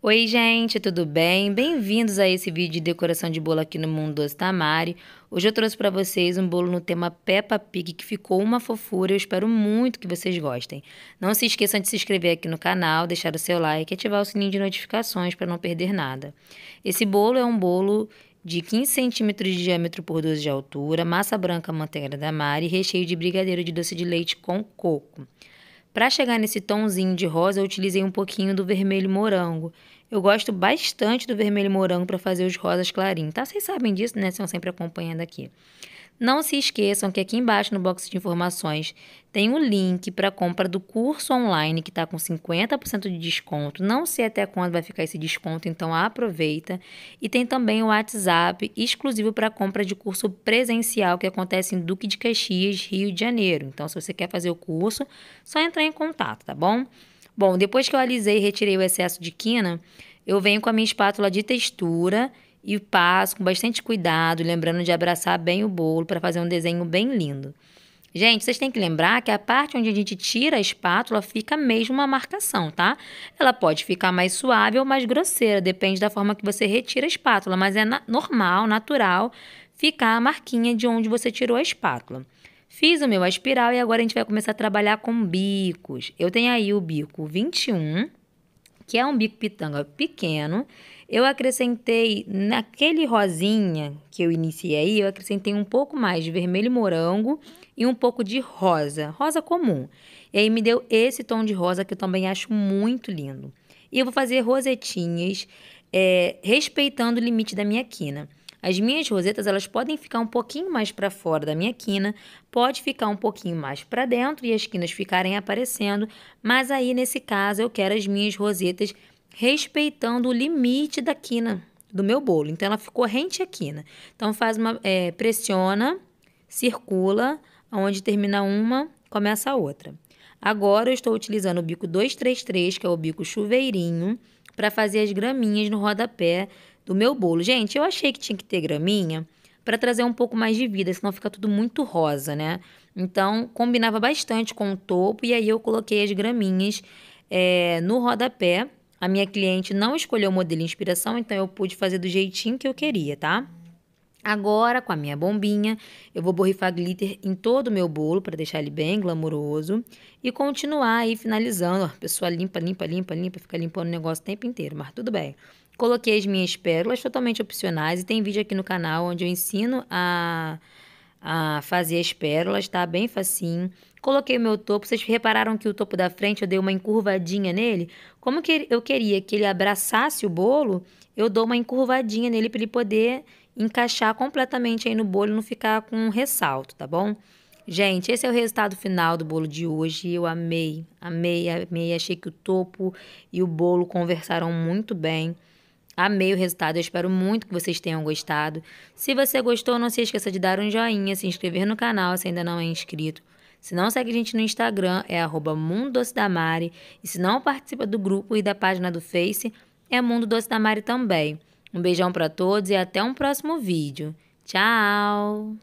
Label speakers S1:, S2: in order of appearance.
S1: Oi gente, tudo bem? Bem-vindos a esse vídeo de decoração de bolo aqui no Mundo Doce Tamari. Hoje eu trouxe para vocês um bolo no tema Peppa Pig que ficou uma fofura eu espero muito que vocês gostem. Não se esqueçam de se inscrever aqui no canal, deixar o seu like e ativar o sininho de notificações para não perder nada. Esse bolo é um bolo de 15 centímetros de diâmetro por 12 de altura, massa branca manteiga da Mari e recheio de brigadeiro de doce de leite com coco. Para chegar nesse tomzinho de rosa, eu utilizei um pouquinho do vermelho morango. Eu gosto bastante do vermelho morango para fazer os rosas clarinhos, tá? Vocês sabem disso, né? Vocês estão sempre acompanhando aqui. Não se esqueçam que aqui embaixo no box de informações tem um link para compra do curso online que está com 50% de desconto. Não sei até quando vai ficar esse desconto, então aproveita. E tem também o WhatsApp exclusivo para compra de curso presencial que acontece em Duque de Caxias, Rio de Janeiro. Então, se você quer fazer o curso, só entrar em contato, tá bom? Bom, depois que eu alisei e retirei o excesso de quina, eu venho com a minha espátula de textura e o passo com bastante cuidado, lembrando de abraçar bem o bolo para fazer um desenho bem lindo. Gente, vocês têm que lembrar que a parte onde a gente tira a espátula fica mesmo uma marcação, tá? Ela pode ficar mais suave ou mais grosseira, depende da forma que você retira a espátula, mas é na normal, natural, ficar a marquinha de onde você tirou a espátula. Fiz o meu aspiral e agora a gente vai começar a trabalhar com bicos. Eu tenho aí o bico 21, que é um bico pitanga pequeno, eu acrescentei naquele rosinha que eu iniciei, eu acrescentei um pouco mais de vermelho morango e um pouco de rosa, rosa comum. E aí me deu esse tom de rosa que eu também acho muito lindo. E eu vou fazer rosetinhas é, respeitando o limite da minha quina. As minhas rosetas, elas podem ficar um pouquinho mais para fora da minha quina, pode ficar um pouquinho mais para dentro e as quinas ficarem aparecendo, mas aí nesse caso eu quero as minhas rosetas respeitando o limite da quina do meu bolo. Então ela ficou rente à quina. Então faz uma é, pressiona, circula, onde termina uma, começa a outra. Agora eu estou utilizando o bico 233, que é o bico chuveirinho, para fazer as graminhas no rodapé do meu bolo. Gente, eu achei que tinha que ter graminha para trazer um pouco mais de vida, senão fica tudo muito rosa, né? Então, combinava bastante com o topo e aí eu coloquei as graminhas é, no rodapé. A minha cliente não escolheu o modelo de inspiração, então eu pude fazer do jeitinho que eu queria, tá? Agora, com a minha bombinha, eu vou borrifar glitter em todo o meu bolo para deixar ele bem glamouroso e continuar aí finalizando. A pessoa limpa, limpa, limpa, limpa, fica limpando o negócio o tempo inteiro, mas tudo bem. Coloquei as minhas pérolas totalmente opcionais e tem vídeo aqui no canal onde eu ensino a, a fazer as pérolas, tá? Bem facinho. Coloquei o meu topo, vocês repararam que o topo da frente eu dei uma encurvadinha nele? Como que eu queria que ele abraçasse o bolo, eu dou uma encurvadinha nele para ele poder encaixar completamente aí no bolo, não ficar com um ressalto, tá bom? Gente, esse é o resultado final do bolo de hoje. Eu amei, amei, amei. Achei que o topo e o bolo conversaram muito bem. Amei o resultado, eu espero muito que vocês tenham gostado. Se você gostou, não se esqueça de dar um joinha, se inscrever no canal se ainda não é inscrito. Se não segue a gente no Instagram, é arroba E se não participa do grupo e da página do Face, é Mundo Doce da Mari também. Um beijão para todos e até um próximo vídeo. Tchau!